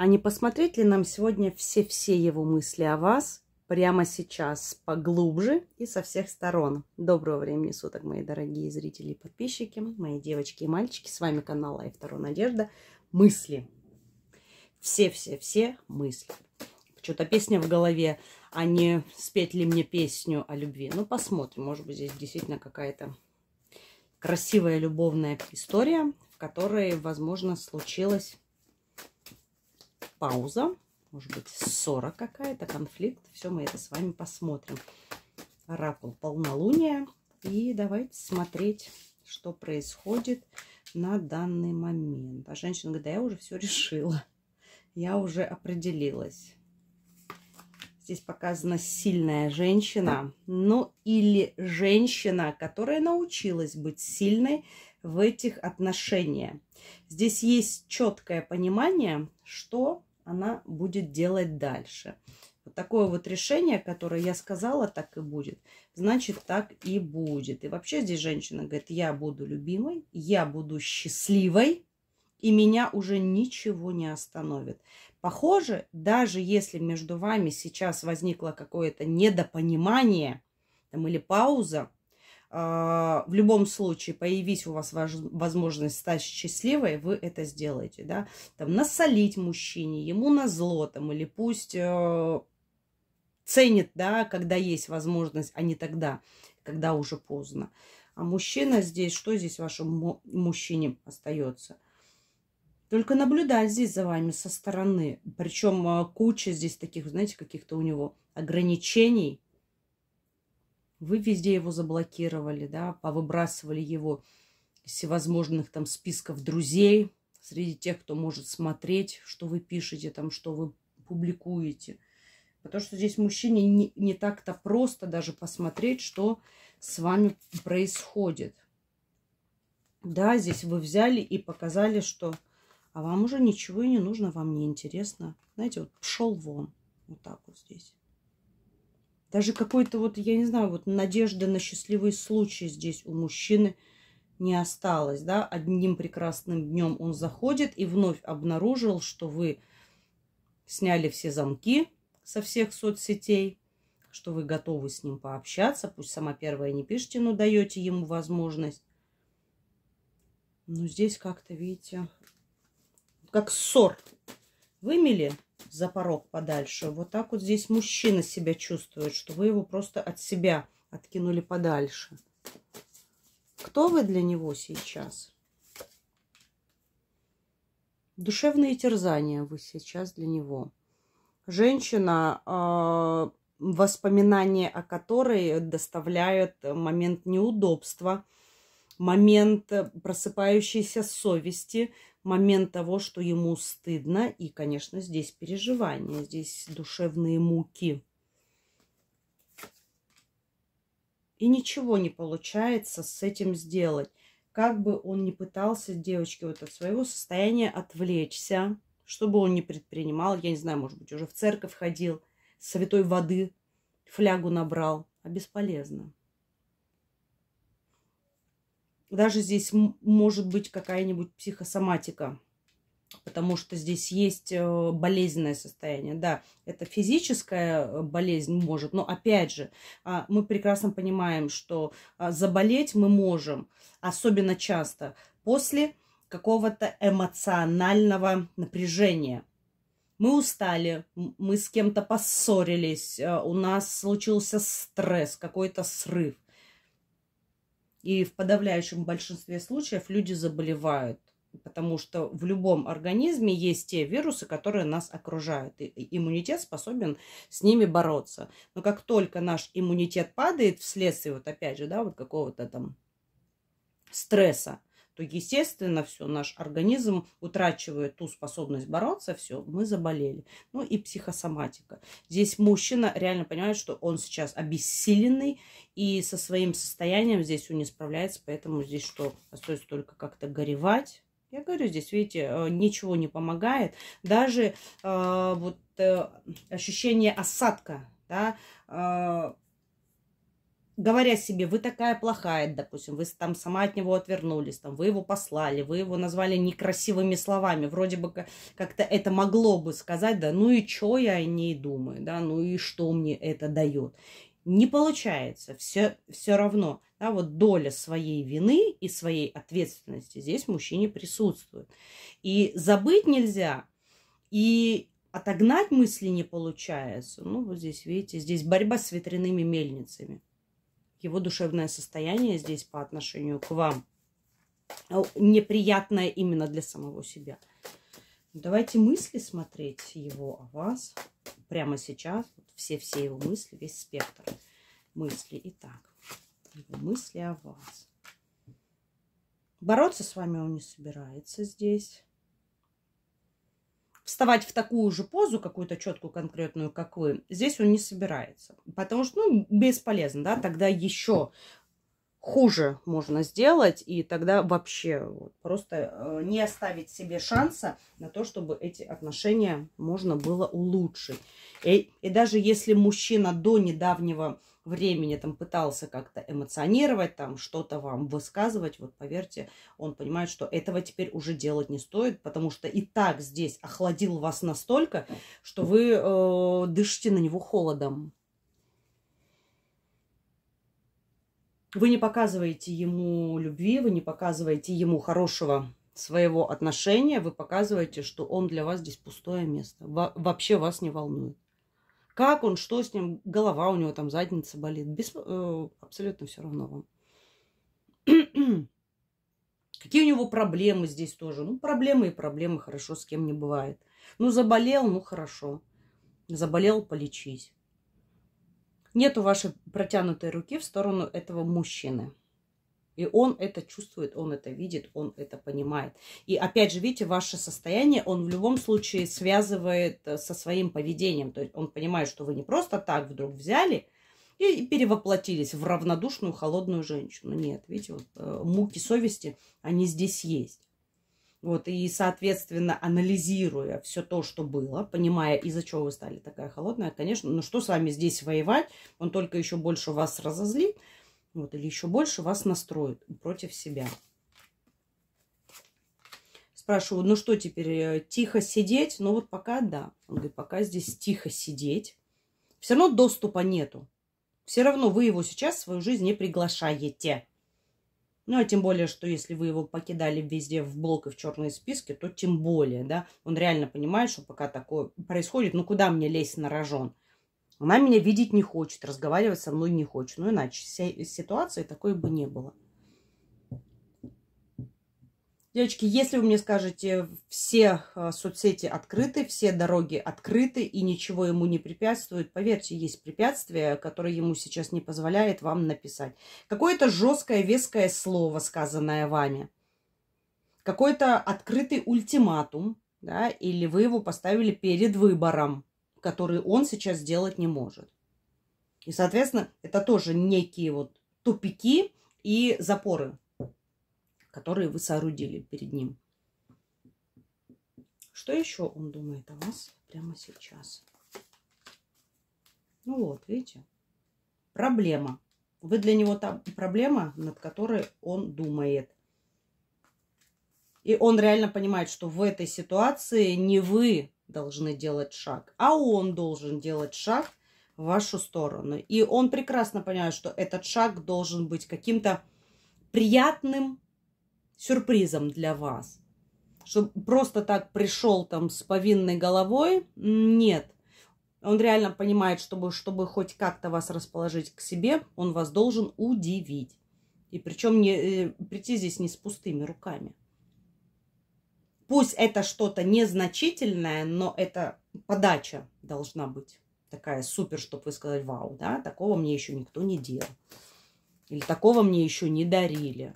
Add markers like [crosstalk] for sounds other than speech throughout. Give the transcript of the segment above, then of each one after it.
А не посмотреть ли нам сегодня все-все его мысли о вас прямо сейчас поглубже и со всех сторон? Доброго времени суток, мои дорогие зрители и подписчики, мои девочки и мальчики. С вами канал Лайф Таро Надежда. Мысли. Все-все-все мысли. Что-то песня в голове, а не спеть ли мне песню о любви. Ну, посмотрим. Может быть, здесь действительно какая-то красивая любовная история, в которой, возможно, случилось пауза, может быть, ссора какая-то, конфликт. Все мы это с вами посмотрим. Оракул полнолуния. И давайте смотреть, что происходит на данный момент. А женщина говорит, да я уже все решила. Я уже определилась. Здесь показана сильная женщина. Ну, или женщина, которая научилась быть сильной в этих отношениях. Здесь есть четкое понимание, что она будет делать дальше. Вот такое вот решение, которое я сказала, так и будет. Значит, так и будет. И вообще здесь женщина говорит, я буду любимой, я буду счастливой, и меня уже ничего не остановит. Похоже, даже если между вами сейчас возникло какое-то недопонимание там, или пауза, а, в любом случае появись у вас возможность стать счастливой, вы это сделаете, да, там насолить мужчине, ему на зло, там, или пусть э, ценит, да, когда есть возможность, а не тогда, когда уже поздно. А мужчина здесь, что здесь вашему мужчине остается? Только наблюдать здесь за вами со стороны. Причем а, куча здесь таких, знаете, каких-то у него ограничений, вы везде его заблокировали, да, повыбрасывали а его из всевозможных там списков друзей, среди тех, кто может смотреть, что вы пишете, там, что вы публикуете. Потому что здесь мужчине не, не так-то просто даже посмотреть, что с вами происходит. Да, здесь вы взяли и показали, что а вам уже ничего и не нужно, вам не интересно. Знаете, вот пшел вон. Вот так вот здесь. Даже какой-то вот, я не знаю, вот надежда на счастливый случай здесь у мужчины не осталось, да. Одним прекрасным днем он заходит и вновь обнаружил, что вы сняли все замки со всех соцсетей, что вы готовы с ним пообщаться. Пусть сама первая не пишите, но даете ему возможность. Но ну, здесь как-то, видите, как ссор вымели за порог подальше, вот так вот здесь мужчина себя чувствует, что вы его просто от себя откинули подальше. Кто вы для него сейчас? Душевные терзания вы сейчас для него. Женщина, а, воспоминания о которой доставляют момент неудобства, момент просыпающейся совести – момент того, что ему стыдно. И, конечно, здесь переживания, здесь душевные муки. И ничего не получается с этим сделать. Как бы он ни пытался девочки вот от своего состояния отвлечься, чтобы он не предпринимал, я не знаю, может быть, уже в церковь ходил, святой воды флягу набрал, а бесполезно даже здесь может быть какая-нибудь психосоматика, потому что здесь есть э, болезненное состояние. Да, это физическая э, болезнь может, но опять же, а, мы прекрасно понимаем, что а, заболеть мы можем, особенно часто, после какого-то эмоционального напряжения. Мы устали, мы с кем-то поссорились, э, у нас случился стресс, какой-то срыв – и в подавляющем большинстве случаев люди заболевают, потому что в любом организме есть те вирусы, которые нас окружают, и иммунитет способен с ними бороться. Но как только наш иммунитет падает вследствие, вот опять же, да, вот какого-то там стресса, то, естественно, все, наш организм утрачивает ту способность бороться, все, мы заболели. Ну и психосоматика. Здесь мужчина реально понимает, что он сейчас обессиленный и со своим состоянием здесь он не справляется, поэтому здесь что, остается только как-то горевать. Я говорю, здесь, видите, э, ничего не помогает. Даже э, вот э, ощущение осадка, да, э, говоря себе, вы такая плохая, допустим, вы там сама от него отвернулись, там, вы его послали, вы его назвали некрасивыми словами, вроде бы как-то это могло бы сказать, да, ну и чё я о ней думаю, да, ну и что мне это дает. Не получается, все, все равно, да, вот доля своей вины и своей ответственности здесь мужчине присутствует. И забыть нельзя, и отогнать мысли не получается. Ну, вот здесь, видите, здесь борьба с ветряными мельницами его душевное состояние здесь по отношению к вам э, неприятное именно для самого себя. Давайте мысли смотреть его о вас прямо сейчас. Все-все его мысли, весь спектр мыслей. Итак, его мысли о вас. Бороться с вами он не собирается здесь вставать в такую же позу, какую-то четкую, конкретную, как вы, здесь он не собирается. Потому что, ну, бесполезно, да, тогда еще хуже можно сделать, и тогда вообще вот, просто э, не оставить себе шанса на то, чтобы эти отношения можно было улучшить. И, э, и даже если мужчина до недавнего времени там пытался как-то эмоционировать, там что-то вам высказывать, вот поверьте, он понимает, что этого теперь уже делать не стоит, потому что и так здесь охладил вас настолько, что вы э, дышите на него холодом. Вы не показываете ему любви, вы не показываете ему хорошего своего отношения, вы показываете, что он для вас здесь пустое место. Во вообще вас не волнует. Как он, что с ним, голова у него там, задница болит. Без, э, абсолютно все равно вам. [clears throat] Какие у него проблемы здесь тоже? Ну, проблемы и проблемы, хорошо, с кем не бывает. Ну, заболел, ну, хорошо. Заболел, полечись. Нету вашей протянутой руки в сторону этого мужчины. И он это чувствует, он это видит, он это понимает. И опять же, видите, ваше состояние он в любом случае связывает э, со своим поведением. То есть он понимает, что вы не просто так вдруг взяли и перевоплотились в равнодушную холодную женщину. Нет, видите, вот, э, муки совести, они здесь есть. Вот, и, соответственно, анализируя все то, что было, понимая, из-за чего вы стали такая холодная, конечно, ну что с вами здесь воевать, он только еще больше вас разозлит, вот, или еще больше вас настроит против себя. Спрашиваю, ну что теперь, э, тихо сидеть? Ну вот пока да. Он говорит, пока здесь тихо сидеть. Все равно доступа нету. Все равно вы его сейчас в свою жизнь не приглашаете. Ну, а тем более, что если вы его покидали везде в блок и в черные списки, то тем более, да, он реально понимает, что пока такое происходит, ну, куда мне лезть на рожон? Она меня видеть не хочет, разговаривать со мной не хочет. Ну, иначе ситуации такой бы не было. Девочки, если вы мне скажете, все а, соцсети открыты, все дороги открыты и ничего ему не препятствует, поверьте, есть препятствия, которые ему сейчас не позволяет вам написать. Какое-то жесткое, веское слово, сказанное вами. Какой-то открытый ультиматум, да, или вы его поставили перед выбором которые он сейчас сделать не может. И, соответственно, это тоже некие вот тупики и запоры, которые вы соорудили перед ним. Что еще он думает о вас прямо сейчас? Ну вот, видите, проблема. Вы для него там проблема, над которой он думает. И он реально понимает, что в этой ситуации не вы должны делать шаг, а он должен делать шаг в вашу сторону. И он прекрасно понимает, что этот шаг должен быть каким-то приятным сюрпризом для вас. Что просто так пришел там с повинной головой, нет. Он реально понимает, чтобы, чтобы хоть как-то вас расположить к себе, он вас должен удивить. И причем не, э, прийти здесь не с пустыми руками. Пусть это что-то незначительное, но это подача должна быть такая супер, чтобы вы сказали, вау, да, такого мне еще никто не делал. Или такого мне еще не дарили.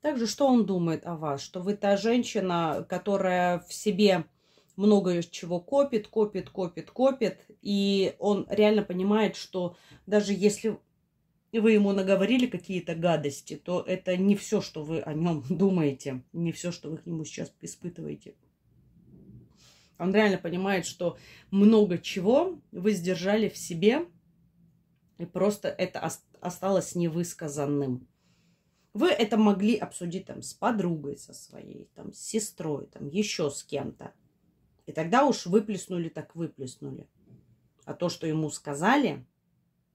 Также, что он думает о вас? Что вы та женщина, которая в себе много чего копит, копит, копит, копит. И он реально понимает, что даже если вы ему наговорили какие-то гадости, то это не все, что вы о нем [laughs] думаете, не все, что вы к нему сейчас испытываете. Он реально понимает, что много чего вы сдержали в себе, и просто это осталось невысказанным. Вы это могли обсудить там с подругой со своей, там с сестрой, там еще с кем-то. И тогда уж выплеснули, так выплеснули. А то, что ему сказали,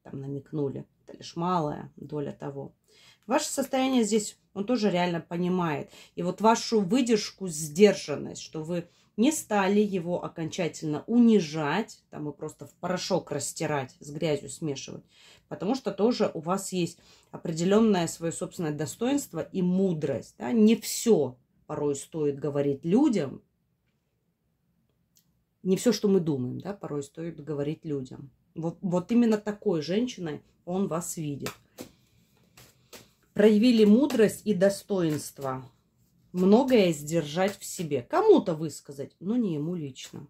там намекнули, это лишь малая доля того. Ваше состояние здесь он тоже реально понимает. И вот вашу выдержку, сдержанность, что вы не стали его окончательно унижать, там и просто в порошок растирать, с грязью смешивать, потому что тоже у вас есть определенное свое собственное достоинство и мудрость. Да? Не все порой стоит говорить людям, не все, что мы думаем, да, порой стоит говорить людям. Вот, вот именно такой женщиной он вас видит. Проявили мудрость и достоинство. Многое сдержать в себе. Кому-то высказать, но не ему лично.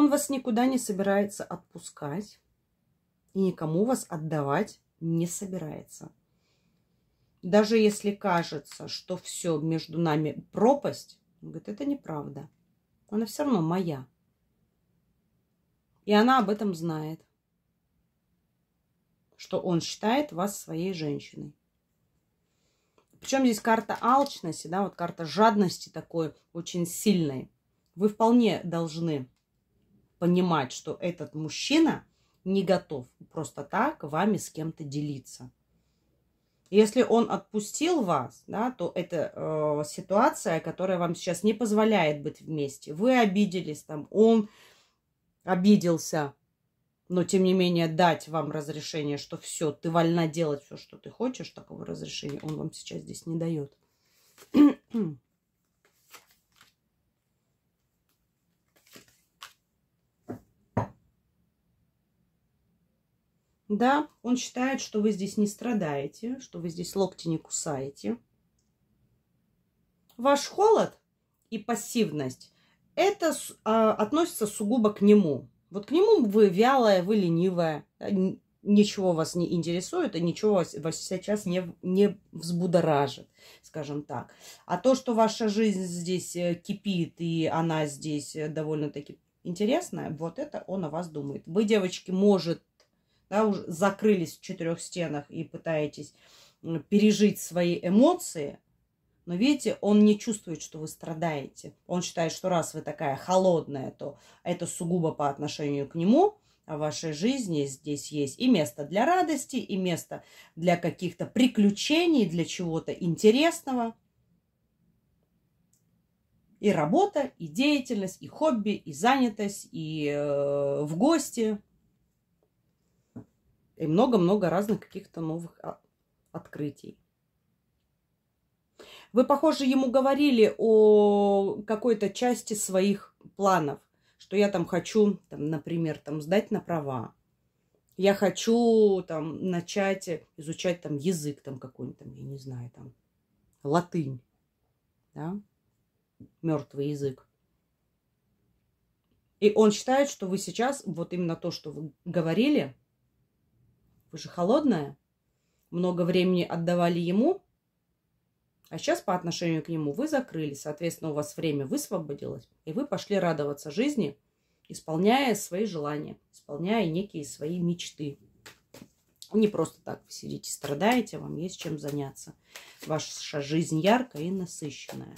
Он вас никуда не собирается отпускать и никому вас отдавать не собирается. Даже если кажется, что все между нами пропасть, он говорит, это неправда. Она все равно моя. И она об этом знает, что он считает вас своей женщиной. Причем здесь карта алчности, да, вот карта жадности такой очень сильной. Вы вполне должны понимать, что этот мужчина не готов просто так вами с кем-то делиться. Если он отпустил вас, да, то это э, ситуация, которая вам сейчас не позволяет быть вместе. Вы обиделись, там, он обиделся, но тем не менее дать вам разрешение, что все, ты вольна делать все, что ты хочешь, такого разрешения он вам сейчас здесь не дает. Да, он считает, что вы здесь не страдаете, что вы здесь локти не кусаете. Ваш холод и пассивность, это а, относится сугубо к нему. Вот к нему вы вялая, вы ленивая, ничего вас не интересует и ничего вас, вас сейчас не, не взбудоражит, скажем так. А то, что ваша жизнь здесь э, кипит и она здесь э, довольно-таки интересная, вот это он о вас думает. Вы, девочки, может да, уже закрылись в четырех стенах и пытаетесь пережить свои эмоции, но видите, он не чувствует, что вы страдаете. Он считает, что раз вы такая холодная, то это сугубо по отношению к нему, а в вашей жизни здесь есть и место для радости, и место для каких-то приключений, для чего-то интересного. И работа, и деятельность, и хобби, и занятость, и э, в гости – и много-много разных каких-то новых а, открытий. Вы, похоже, ему говорили о какой-то части своих планов, что я там хочу, там, например, там, сдать на права, я хочу там начать изучать там язык там какой-нибудь, там, я не знаю, там, латынь, да, мертвый язык. И он считает, что вы сейчас, вот именно то, что вы говорили, вы же холодная. Много времени отдавали ему, а сейчас по отношению к нему вы закрыли. Соответственно, у вас время высвободилось, и вы пошли радоваться жизни, исполняя свои желания, исполняя некие свои мечты. Не просто так вы сидите, страдаете, вам есть чем заняться. Ваша жизнь яркая и насыщенная.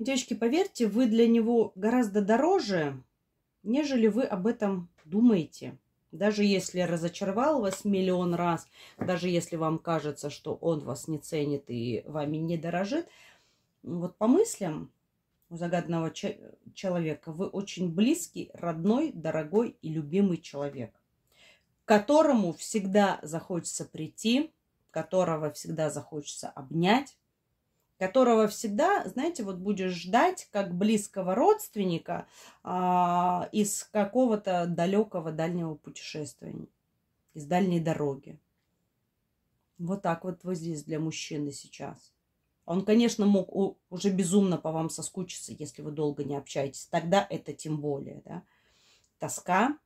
Девочки, поверьте, вы для него гораздо дороже, нежели вы об этом думаете. Даже если разочаровал вас миллион раз, даже если вам кажется, что он вас не ценит и вами не дорожит, вот по мыслям у загадного человека вы очень близкий, родной, дорогой и любимый человек, к которому всегда захочется прийти, которого всегда захочется обнять, которого всегда, знаете, вот будешь ждать как близкого родственника а, из какого-то далекого дальнего путешествия, из дальней дороги. Вот так вот вы здесь для мужчины сейчас. Он, конечно, мог уже безумно по вам соскучиться, если вы долго не общаетесь. Тогда это тем более, да. Тоска.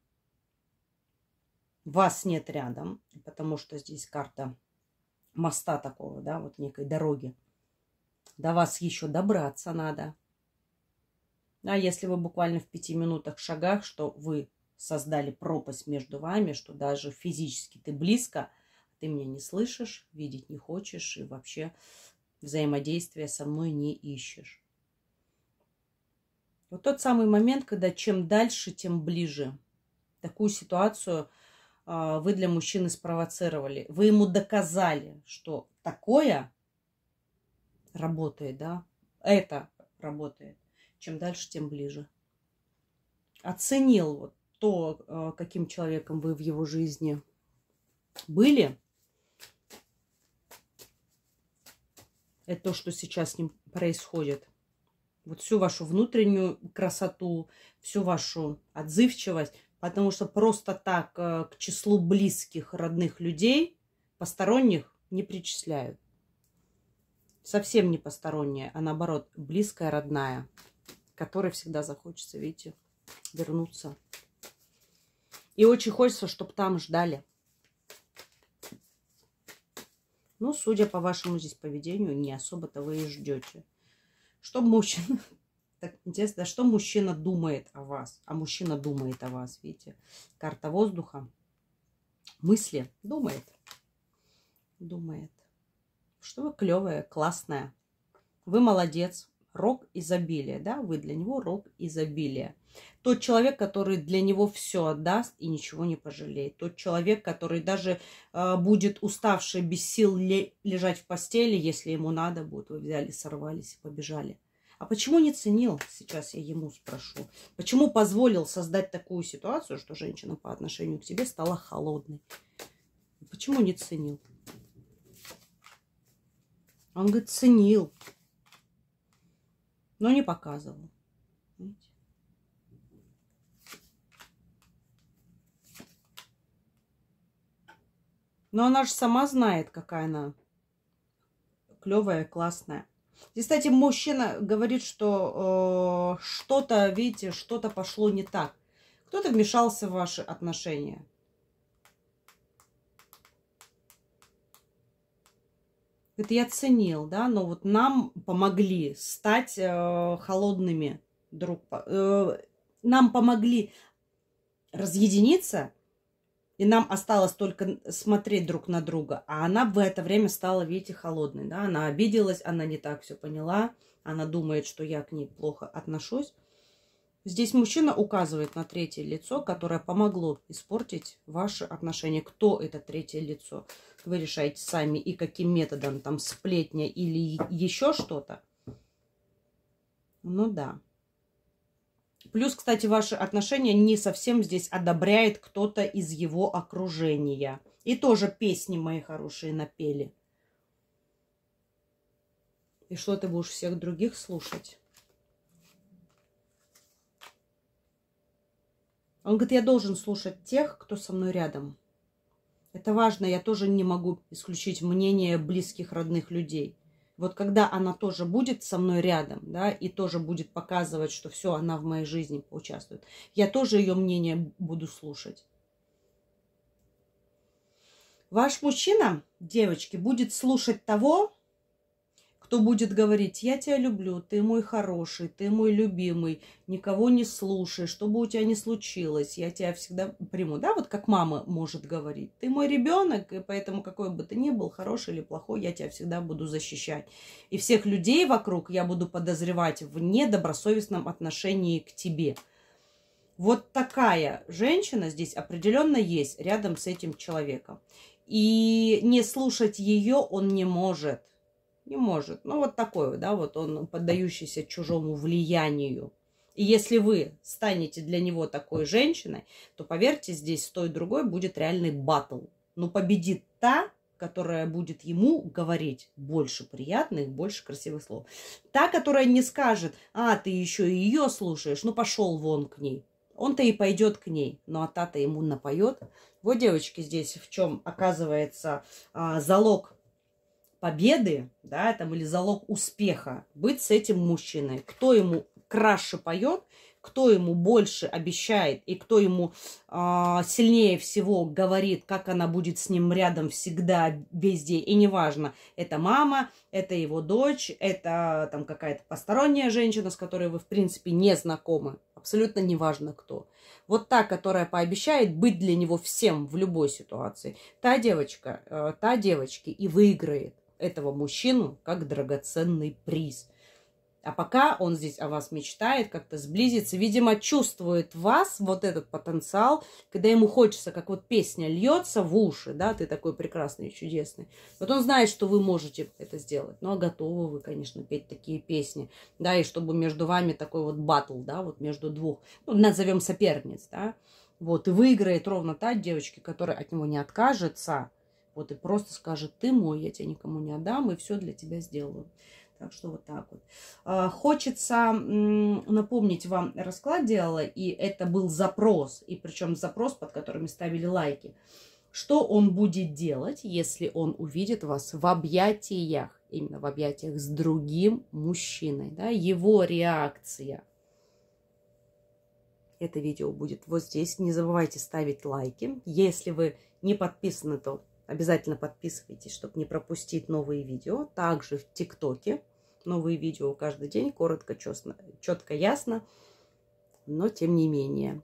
Вас нет рядом, потому что здесь карта моста такого, да, вот некой дороги. До вас еще добраться надо. А если вы буквально в пяти минутах шагах, что вы создали пропасть между вами, что даже физически ты близко, а ты меня не слышишь, видеть не хочешь и вообще взаимодействия со мной не ищешь. Вот тот самый момент, когда чем дальше, тем ближе. Такую ситуацию а, вы для мужчины спровоцировали. Вы ему доказали, что такое работает, да, это работает. Чем дальше, тем ближе. Оценил вот то, э, каким человеком вы в его жизни были. Это то, что сейчас с ним происходит. Вот всю вашу внутреннюю красоту, всю вашу отзывчивость. Потому что просто так э, к числу близких, родных людей, посторонних не причисляют совсем не посторонняя, а наоборот, близкая, родная, которой всегда захочется, видите, вернуться. И очень хочется, чтобы там ждали. Ну, судя по вашему здесь поведению, не особо-то вы и ждете. Что мужчина... [laughs] Так интересно, что мужчина думает о вас? А мужчина думает о вас, видите? Карта воздуха. Мысли. Думает. Думает что вы клевая, классная, вы молодец, рок изобилия, да, вы для него рок изобилия. Тот человек, который для него все отдаст и ничего не пожалеет. Тот человек, который даже э, будет уставший, без сил лежать в постели, если ему надо будет. Вы взяли, сорвались и побежали. А почему не ценил, сейчас я ему спрошу. Почему позволил создать такую ситуацию, что женщина по отношению к тебе стала холодной? Почему не ценил? Он, говорит, ценил, но не показывал. Но она же сама знает, какая она клевая, классная. И, кстати, мужчина говорит, что э, что-то, видите, что-то пошло не так. Кто-то вмешался в ваши отношения. это я ценил, да, но вот нам помогли стать э, холодными друг, э, нам помогли разъединиться, и нам осталось только смотреть друг на друга, а она в это время стала, видите, холодной, да, она обиделась, она не так все поняла, она думает, что я к ней плохо отношусь. Здесь мужчина указывает на третье лицо, которое помогло испортить ваши отношения. Кто это третье лицо? вы решаете сами и каким методом, там сплетня или еще что-то. Ну да. Плюс, кстати, ваши отношения не совсем здесь одобряет кто-то из его окружения. И тоже песни мои хорошие напели. И что ты будешь всех других слушать? Он говорит, я должен слушать тех, кто со мной рядом. Это важно, я тоже не могу исключить мнение близких, родных людей. Вот когда она тоже будет со мной рядом, да, и тоже будет показывать, что все, она в моей жизни участвует, я тоже ее мнение буду слушать. Ваш мужчина, девочки, будет слушать того, кто будет говорить «я тебя люблю, ты мой хороший, ты мой любимый, никого не слушай, что бы у тебя ни случилось, я тебя всегда приму». Да, вот как мама может говорить «ты мой ребенок, и поэтому какой бы ты ни был, хороший или плохой, я тебя всегда буду защищать». И всех людей вокруг я буду подозревать в недобросовестном отношении к тебе. Вот такая женщина здесь определенно есть рядом с этим человеком. И не слушать ее он не может – не может. Ну, вот такой, да, вот он поддающийся чужому влиянию. И если вы станете для него такой женщиной, то, поверьте, здесь с той другой будет реальный батл. Но победит та, которая будет ему говорить больше приятных, больше красивых слов. Та, которая не скажет, а, ты еще и ее слушаешь, ну, пошел вон к ней. Он-то и пойдет к ней, но ну, а та-то ему напоет. Вот, девочки, здесь в чем оказывается а, залог победы, да, там, или залог успеха быть с этим мужчиной. Кто ему краше поет, кто ему больше обещает и кто ему э, сильнее всего говорит, как она будет с ним рядом всегда, везде, и неважно, это мама, это его дочь, это там какая-то посторонняя женщина, с которой вы, в принципе, не знакомы, абсолютно неважно кто. Вот та, которая пообещает быть для него всем в любой ситуации, та девочка, э, та девочки и выиграет этого мужчину как драгоценный приз. А пока он здесь о вас мечтает, как-то сблизится, видимо, чувствует вас, вот этот потенциал, когда ему хочется, как вот песня льется в уши, да, ты такой прекрасный, чудесный. Вот он знает, что вы можете это сделать, ну, а готовы вы, конечно, петь такие песни, да, и чтобы между вами такой вот батл, да, вот между двух, ну, назовем соперниц, да, вот, и выиграет ровно та девочка, которая от него не откажется, вот и просто скажет, ты мой, я тебя никому не отдам, и все для тебя сделаю. Так что вот так вот. А, хочется напомнить вам, расклад делала, и это был запрос, и причем запрос, под которыми ставили лайки. Что он будет делать, если он увидит вас в объятиях, именно в объятиях с другим мужчиной, да, его реакция. Это видео будет вот здесь. Не забывайте ставить лайки. Если вы не подписаны, то Обязательно подписывайтесь, чтобы не пропустить новые видео. Также в ТикТоке новые видео каждый день, коротко, честно, четко, ясно, но тем не менее.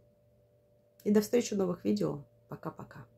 И до встречи в новых видео. Пока-пока.